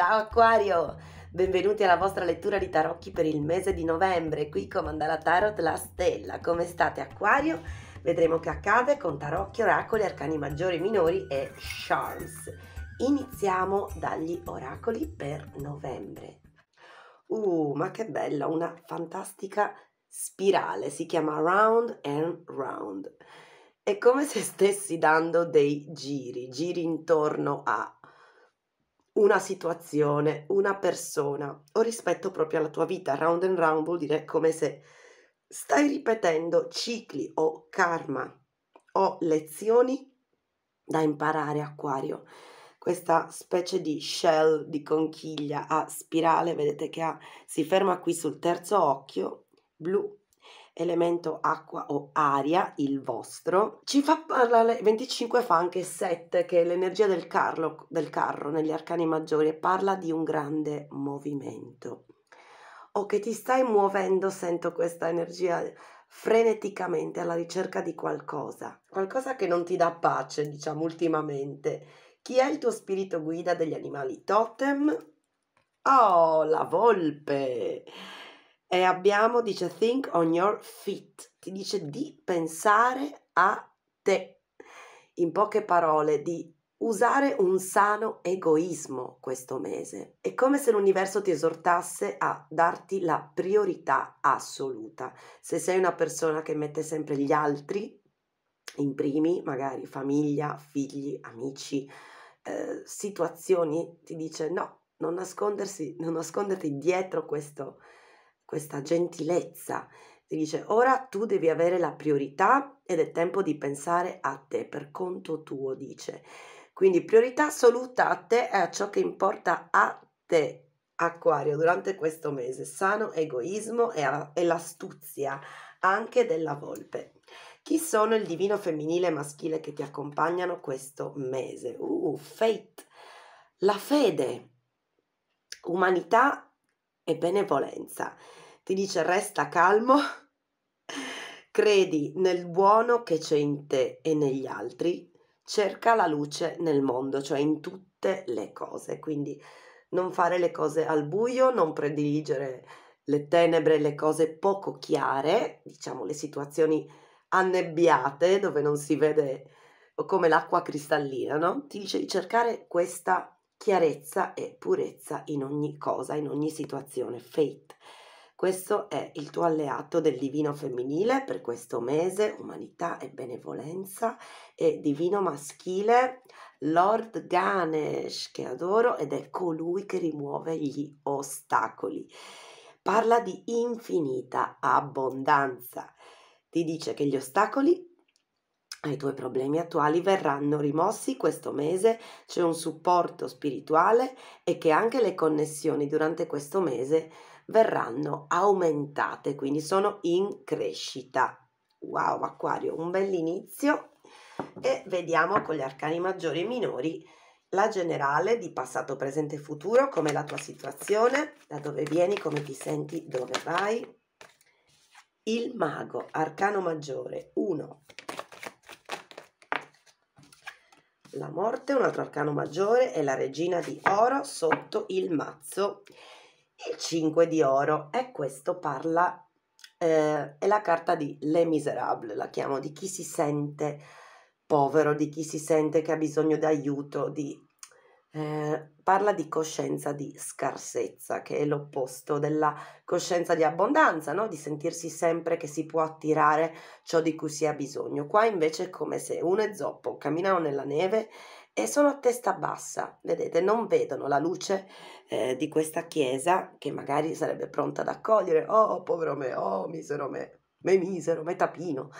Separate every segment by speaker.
Speaker 1: Ciao Aquario! Benvenuti alla vostra lettura di tarocchi per il mese di novembre, qui comanda la Tarot La Stella. Come state Aquario? Vedremo che accade con tarocchi, oracoli, arcani maggiori, minori e charms. Iniziamo dagli oracoli per novembre. Uh, ma che bella, una fantastica spirale, si chiama Round and Round. È come se stessi dando dei giri, giri intorno a una situazione, una persona o rispetto proprio alla tua vita. Round and round vuol dire come se stai ripetendo cicli o karma o lezioni da imparare, acquario. Questa specie di shell di conchiglia a spirale, vedete che ha, si ferma qui sul terzo occhio blu elemento acqua o aria, il vostro, ci fa parlare 25 fa anche 7 che è l'energia del, carro, del carro negli arcani maggiori e parla di un grande movimento. O che ti stai muovendo, sento questa energia freneticamente alla ricerca di qualcosa, qualcosa che non ti dà pace, diciamo ultimamente. Chi è il tuo spirito guida degli animali totem? Oh, la volpe! E abbiamo, dice, think on your feet, ti dice di pensare a te. In poche parole, di usare un sano egoismo questo mese. È come se l'universo ti esortasse a darti la priorità assoluta. Se sei una persona che mette sempre gli altri in primi, magari famiglia, figli, amici, eh, situazioni, ti dice no, non nascondersi, non nasconderti dietro questo questa gentilezza. Ti dice ora tu devi avere la priorità ed è tempo di pensare a te per conto tuo, dice. Quindi priorità assoluta a te e a ciò che importa a te, Acquario, durante questo mese. Sano egoismo e, a, e l'astuzia anche della volpe. Chi sono il divino femminile e maschile che ti accompagnano questo mese? Uh, fate, la fede, umanità e benevolenza ti dice resta calmo, credi nel buono che c'è in te e negli altri, cerca la luce nel mondo, cioè in tutte le cose, quindi non fare le cose al buio, non prediligere le tenebre, le cose poco chiare, diciamo le situazioni annebbiate dove non si vede come l'acqua cristallina, no? Ti dice di cercare questa chiarezza e purezza in ogni cosa, in ogni situazione, fate. Questo è il tuo alleato del divino femminile per questo mese, umanità e benevolenza, e divino maschile, Lord Ganesh, che adoro ed è colui che rimuove gli ostacoli. Parla di infinita abbondanza. Ti dice che gli ostacoli ai tuoi problemi attuali verranno rimossi questo mese, c'è un supporto spirituale e che anche le connessioni durante questo mese verranno aumentate, quindi sono in crescita. Wow, Acquario, un bell'inizio e vediamo con gli arcani maggiori e minori la generale di passato, presente e futuro, come la tua situazione, da dove vieni, come ti senti, dove vai. Il mago, arcano maggiore, 1. La morte, un altro arcano maggiore, e la regina di oro sotto il mazzo il 5 di oro e questo parla, eh, è la carta di Le Miserables, la chiamo di chi si sente povero, di chi si sente che ha bisogno d'aiuto, di eh, parla di coscienza di scarsezza, che è l'opposto della coscienza di abbondanza, no? di sentirsi sempre che si può attirare ciò di cui si ha bisogno. Qua invece è come se uno è zoppo, camminava nella neve e sono a testa bassa, vedete, non vedono la luce eh, di questa chiesa che magari sarebbe pronta ad accogliere, oh povero me, oh misero me, me misero, me tapino.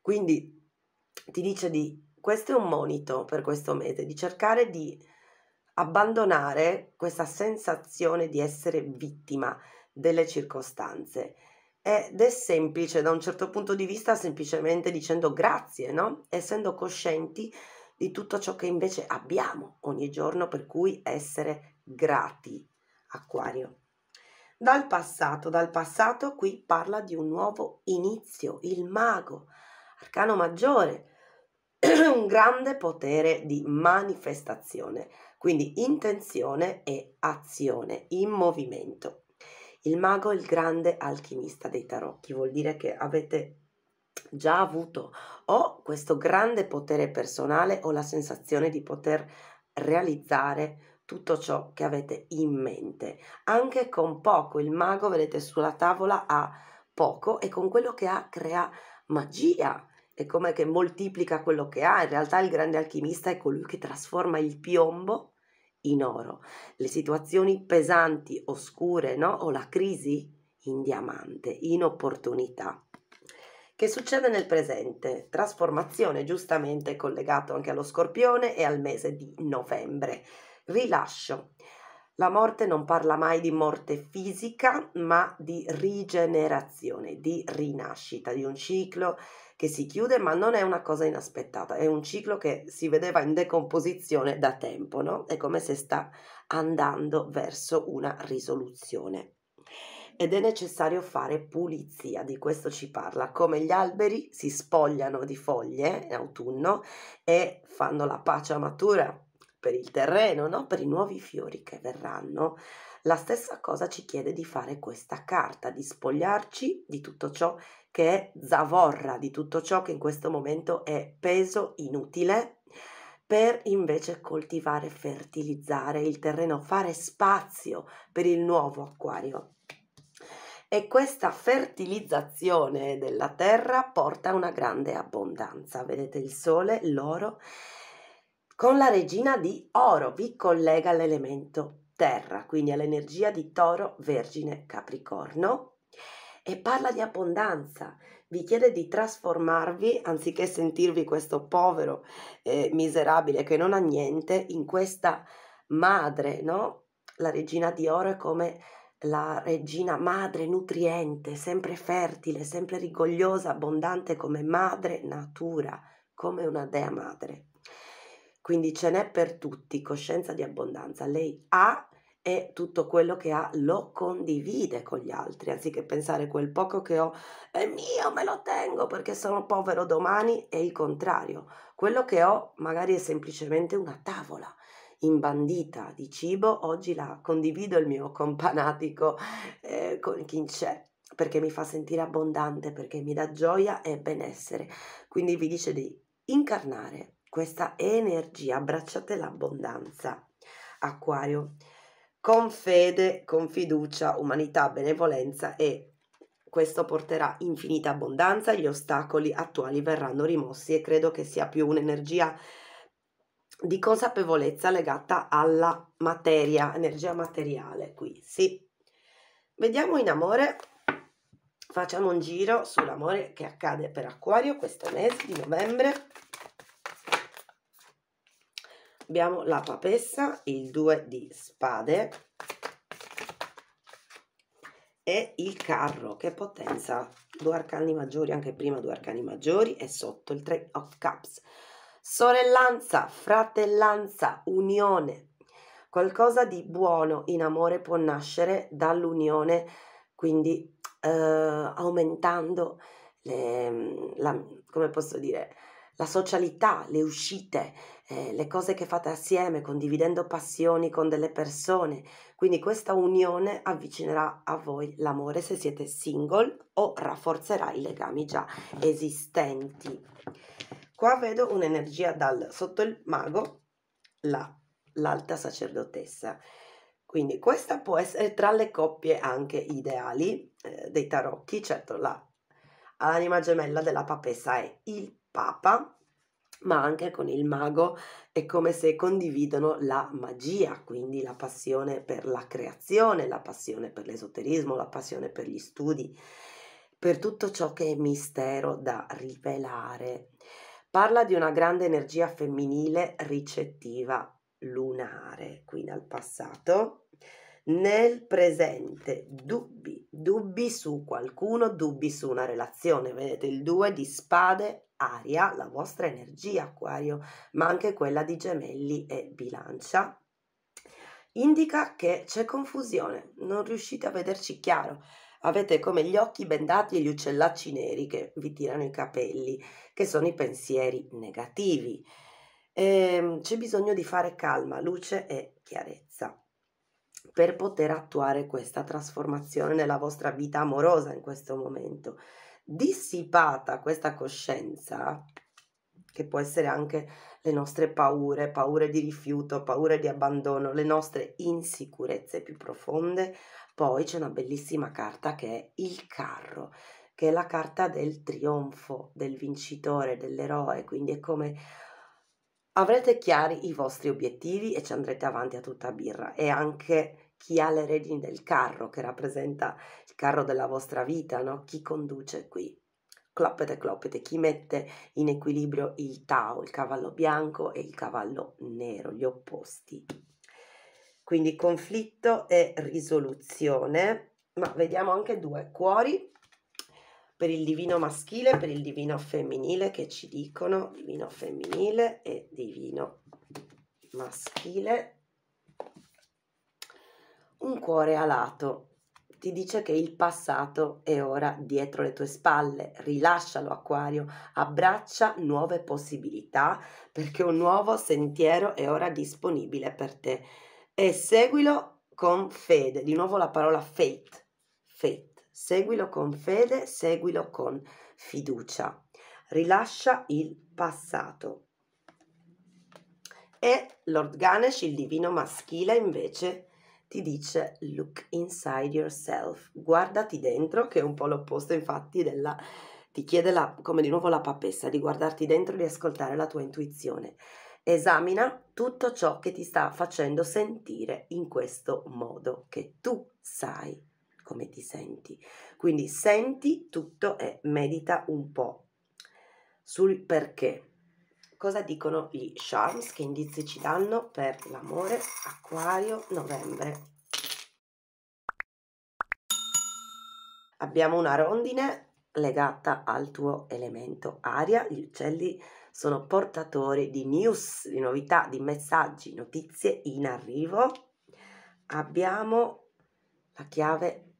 Speaker 1: Quindi ti dice di, questo è un monito per questo mese, di cercare di abbandonare questa sensazione di essere vittima delle circostanze. Ed è semplice da un certo punto di vista semplicemente dicendo grazie, no? Essendo coscienti di tutto ciò che invece abbiamo ogni giorno, per cui essere grati, acquario. Dal passato, dal passato qui parla di un nuovo inizio, il mago, arcano maggiore, un grande potere di manifestazione, quindi intenzione e azione in movimento. Il mago è il grande alchimista dei tarocchi, vuol dire che avete già avuto, ho questo grande potere personale, o la sensazione di poter realizzare tutto ciò che avete in mente, anche con poco. Il mago, vedete, sulla tavola ha poco e con quello che ha crea magia. È come che moltiplica quello che ha. In realtà il grande alchimista è colui che trasforma il piombo in oro, le situazioni pesanti, oscure, no? o la crisi in diamante, in opportunità. Che succede nel presente? Trasformazione giustamente collegato anche allo scorpione e al mese di novembre. Rilascio. La morte non parla mai di morte fisica, ma di rigenerazione, di rinascita, di un ciclo che si chiude, ma non è una cosa inaspettata, è un ciclo che si vedeva in decomposizione da tempo, no? È come se sta andando verso una risoluzione ed è necessario fare pulizia, di questo ci parla, come gli alberi si spogliano di foglie in autunno e fanno la pace a matura per il terreno, no? per i nuovi fiori che verranno. La stessa cosa ci chiede di fare questa carta, di spogliarci di tutto ciò che è zavorra, di tutto ciò che in questo momento è peso inutile, per invece coltivare, fertilizzare il terreno, fare spazio per il nuovo acquario e questa fertilizzazione della terra porta una grande abbondanza. Vedete il sole, l'oro, con la regina di oro vi collega l'elemento terra, quindi all'energia di toro, vergine, capricorno e parla di abbondanza. Vi chiede di trasformarvi, anziché sentirvi questo povero eh, miserabile che non ha niente, in questa madre, no? La regina di oro è come la regina madre nutriente, sempre fertile, sempre rigogliosa, abbondante come madre natura, come una dea madre. Quindi ce n'è per tutti coscienza di abbondanza. Lei ha e tutto quello che ha lo condivide con gli altri, anziché pensare quel poco che ho è mio, me lo tengo perché sono povero domani, è il contrario. Quello che ho magari è semplicemente una tavola imbandita di cibo, oggi la condivido il mio companatico eh, con chi c'è perché mi fa sentire abbondante, perché mi dà gioia e benessere. Quindi vi dice di incarnare questa energia, abbracciate l'abbondanza. Acquario, con fede, con fiducia, umanità, benevolenza e questo porterà infinita abbondanza, gli ostacoli attuali verranno rimossi e credo che sia più un'energia di consapevolezza legata alla materia, energia materiale qui, sì. Vediamo in amore, facciamo un giro sull'amore che accade per Acquario questo mese di novembre. Abbiamo la papessa, il due di spade e il carro, che potenza, due arcani maggiori, anche prima due arcani maggiori e sotto il tre of oh, cups Sorellanza, fratellanza, unione. Qualcosa di buono in amore può nascere dall'unione, quindi eh, aumentando le, la, come posso dire, la socialità, le uscite, eh, le cose che fate assieme, condividendo passioni con delle persone. Quindi questa unione avvicinerà a voi l'amore se siete single o rafforzerà i legami già esistenti. Qua vedo un'energia dal sotto il mago, là, l'alta sacerdotessa. Quindi questa può essere tra le coppie anche ideali eh, dei tarocchi, certo la all'anima gemella della papessa è il papa, ma anche con il mago è come se condividono la magia, quindi la passione per la creazione, la passione per l'esoterismo, la passione per gli studi, per tutto ciò che è mistero da rivelare. Parla di una grande energia femminile ricettiva lunare, qui dal passato, nel presente dubbi, dubbi su qualcuno, dubbi su una relazione, vedete il 2 di spade, aria, la vostra energia acquario, ma anche quella di gemelli e bilancia, indica che c'è confusione, non riuscite a vederci chiaro, avete come gli occhi bendati e gli uccellacci neri che vi tirano i capelli, che sono i pensieri negativi. E ehm, c'è bisogno di fare calma, luce e chiarezza per poter attuare questa trasformazione nella vostra vita amorosa in questo momento. Dissipata questa coscienza, che può essere anche le nostre paure, paure di rifiuto, paure di abbandono, le nostre insicurezze più profonde. Poi c'è una bellissima carta che è il carro, che è la carta del trionfo, del vincitore, dell'eroe, quindi è come avrete chiari i vostri obiettivi e ci andrete avanti a tutta birra e anche chi ha le redini del carro che rappresenta il carro della vostra vita, no? Chi conduce qui cloppete cloppete chi mette in equilibrio il tao il cavallo bianco e il cavallo nero gli opposti quindi conflitto e risoluzione ma vediamo anche due cuori per il divino maschile e per il divino femminile che ci dicono divino femminile e divino maschile un cuore alato ti dice che il passato è ora dietro le tue spalle. Rilascialo, Acquario, abbraccia nuove possibilità perché un nuovo sentiero è ora disponibile per te. E seguilo con fede, di nuovo la parola fate, fate, seguilo con fede, seguilo con fiducia. Rilascia il passato. E Lord Ganesh, il divino maschile, invece, ti dice look inside yourself, guardati dentro, che è un po' l'opposto infatti della... ti chiede la, come di nuovo la papessa di guardarti dentro e di ascoltare la tua intuizione. Esamina tutto ciò che ti sta facendo sentire in questo modo, che tu sai come ti senti. Quindi senti tutto e medita un po' sul perché Cosa dicono gli charms? Che indizi ci danno per l'amore? Acquario, novembre. Abbiamo una rondine legata al tuo elemento aria. Gli uccelli sono portatori di news, di novità, di messaggi, notizie in arrivo. Abbiamo la chiave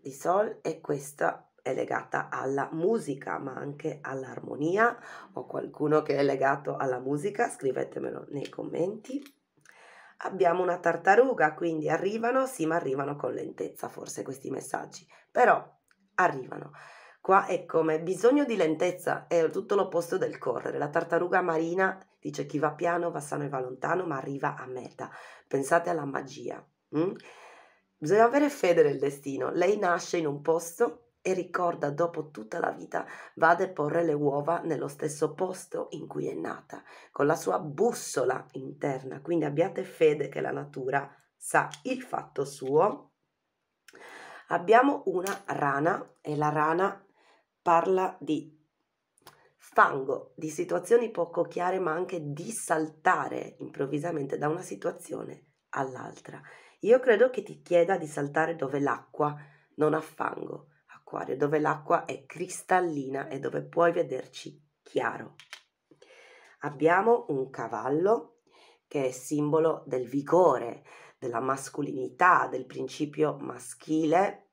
Speaker 1: di Sol e questa è legata alla musica, ma anche all'armonia, o qualcuno che è legato alla musica, scrivetemelo nei commenti. Abbiamo una tartaruga, quindi arrivano, sì, ma arrivano con lentezza forse questi messaggi, però arrivano. Qua è come bisogno di lentezza, è tutto l'opposto del correre. La tartaruga marina dice chi va piano va sano e va lontano, ma arriva a meta. Pensate alla magia. Mm? Bisogna avere fede nel destino. Lei nasce in un posto e ricorda dopo tutta la vita va a deporre le uova nello stesso posto in cui è nata, con la sua bussola interna. Quindi abbiate fede che la natura sa il fatto suo. Abbiamo una rana e la rana parla di fango, di situazioni poco chiare, ma anche di saltare improvvisamente da una situazione all'altra. Io credo che ti chieda di saltare dove l'acqua non ha fango acquare, dove l'acqua è cristallina e dove puoi vederci chiaro. Abbiamo un cavallo che è simbolo del vigore, della mascolinità, del principio maschile,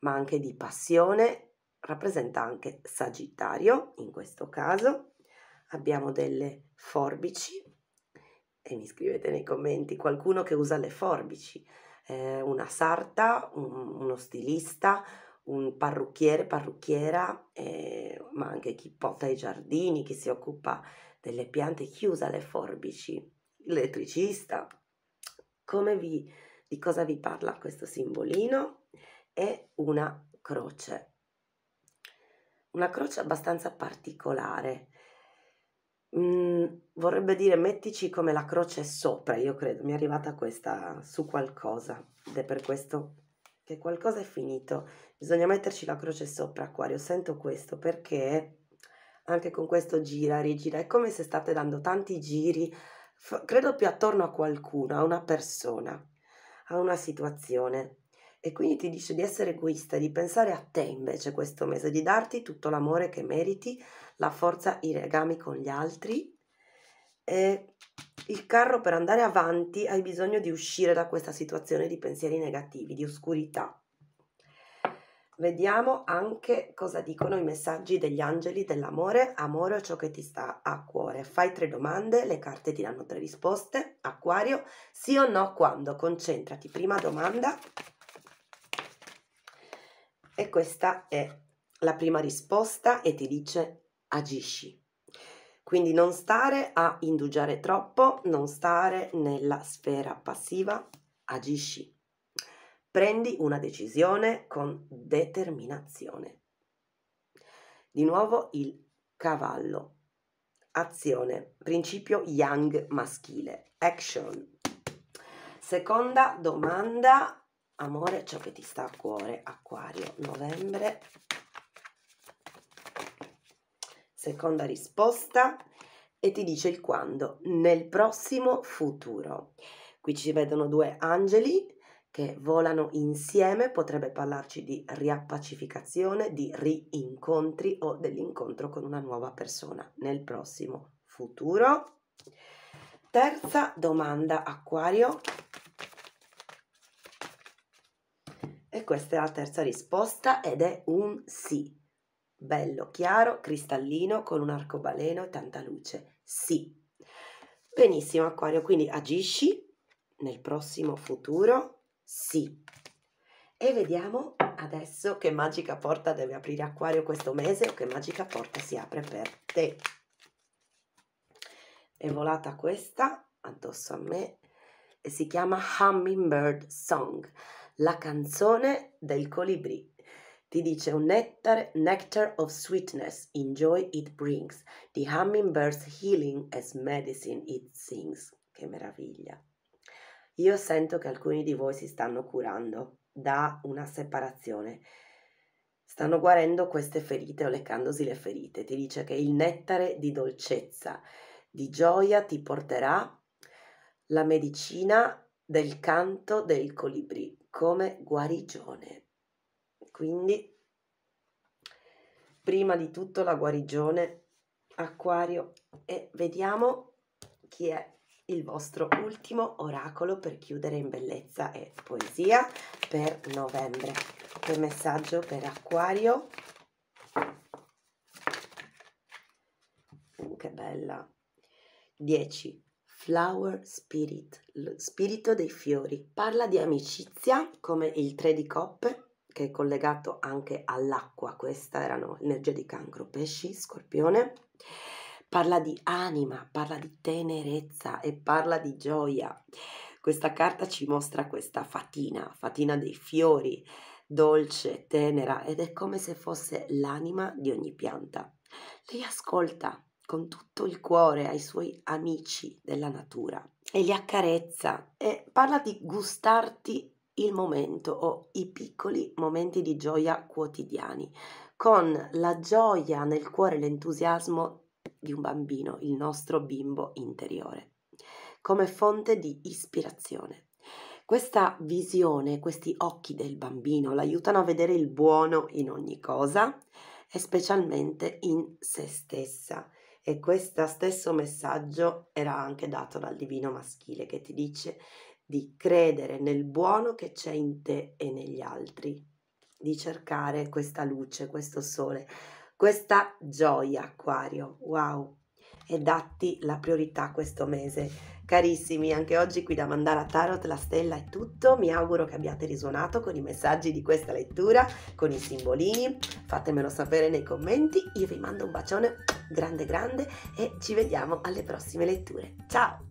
Speaker 1: ma anche di passione, rappresenta anche Sagittario in questo caso. Abbiamo delle forbici e mi scrivete nei commenti qualcuno che usa le forbici, eh, una sarta, un, uno stilista, un parrucchiere, parrucchiera, eh, ma anche chi porta i giardini, chi si occupa delle piante, chi usa le forbici, l'elettricista. Come vi, di cosa vi parla questo simbolino? È una croce, una croce abbastanza particolare. Mm, vorrebbe dire mettici come la croce sopra, io credo, mi è arrivata questa su qualcosa ed è per questo che qualcosa è finito, bisogna metterci la croce sopra, Acquario, sento questo perché anche con questo gira, rigira, è come se state dando tanti giri, credo più attorno a qualcuno, a una persona, a una situazione. E quindi ti dice di essere egoista, di pensare a te invece questo mese, di darti tutto l'amore che meriti, la forza, i legami con gli altri eh, il carro per andare avanti hai bisogno di uscire da questa situazione di pensieri negativi, di oscurità. Vediamo anche cosa dicono i messaggi degli angeli dell'amore. Amore è ciò che ti sta a cuore. Fai tre domande, le carte ti danno tre risposte. Acquario, sì o no quando? Concentrati. Prima domanda. E questa è la prima risposta e ti dice agisci. Quindi non stare a indugiare troppo, non stare nella sfera passiva, agisci. Prendi una decisione con determinazione. Di nuovo il cavallo. Azione, principio yang maschile, action. Seconda domanda, amore, ciò che ti sta a cuore, acquario, novembre, seconda risposta e ti dice il quando, nel prossimo futuro. Qui ci vedono due angeli che volano insieme, potrebbe parlarci di riappacificazione, di rincontri o dell'incontro con una nuova persona nel prossimo futuro. Terza domanda, Acquario. E questa è la terza risposta ed è un sì bello, chiaro, cristallino, con un arcobaleno e tanta luce. Sì. Benissimo, Acquario, quindi agisci nel prossimo futuro? Sì. E vediamo adesso che magica porta deve aprire Acquario questo mese o che magica porta si apre per te. È volata questa addosso a me e si chiama Hummingbird Song, la canzone del colibrì. Ti dice un nectar, nectar of sweetness, enjoy it brings. The hummingbird's healing as medicine it sings. Che meraviglia. Io sento che alcuni di voi si stanno curando da una separazione. Stanno guarendo queste ferite o leccandosi le ferite. Ti dice che il nettare di dolcezza, di gioia ti porterà la medicina del canto del colibrì come guarigione. Quindi, prima di tutto la guarigione, acquario, e vediamo chi è il vostro ultimo oracolo per chiudere in bellezza e poesia per novembre. Che messaggio per acquario. Uh, che bella. 10. Flower Spirit, lo spirito dei fiori. Parla di amicizia come il 3 di coppe che è collegato anche all'acqua, questa erano energia di cancro, pesci, scorpione, parla di anima, parla di tenerezza e parla di gioia. Questa carta ci mostra questa fatina, fatina dei fiori, dolce, tenera ed è come se fosse l'anima di ogni pianta. Lei ascolta con tutto il cuore ai suoi amici della natura e li accarezza e parla di gustarti il momento o i piccoli momenti di gioia quotidiani, con la gioia nel cuore e l'entusiasmo di un bambino, il nostro bimbo interiore, come fonte di ispirazione. Questa visione, questi occhi del bambino l'aiutano a vedere il buono in ogni cosa e specialmente in se stessa. E questo stesso messaggio era anche dato dal divino maschile che ti dice di credere nel buono che c'è in te e negli altri, di cercare questa luce, questo sole, questa gioia, Aquario. Wow! E datti la priorità questo mese. Carissimi, anche oggi qui da Mandara Tarot la stella è tutto. Mi auguro che abbiate risuonato con i messaggi di questa lettura, con i simbolini. Fatemelo sapere nei commenti. Io vi mando un bacione grande grande e ci vediamo alle prossime letture. Ciao!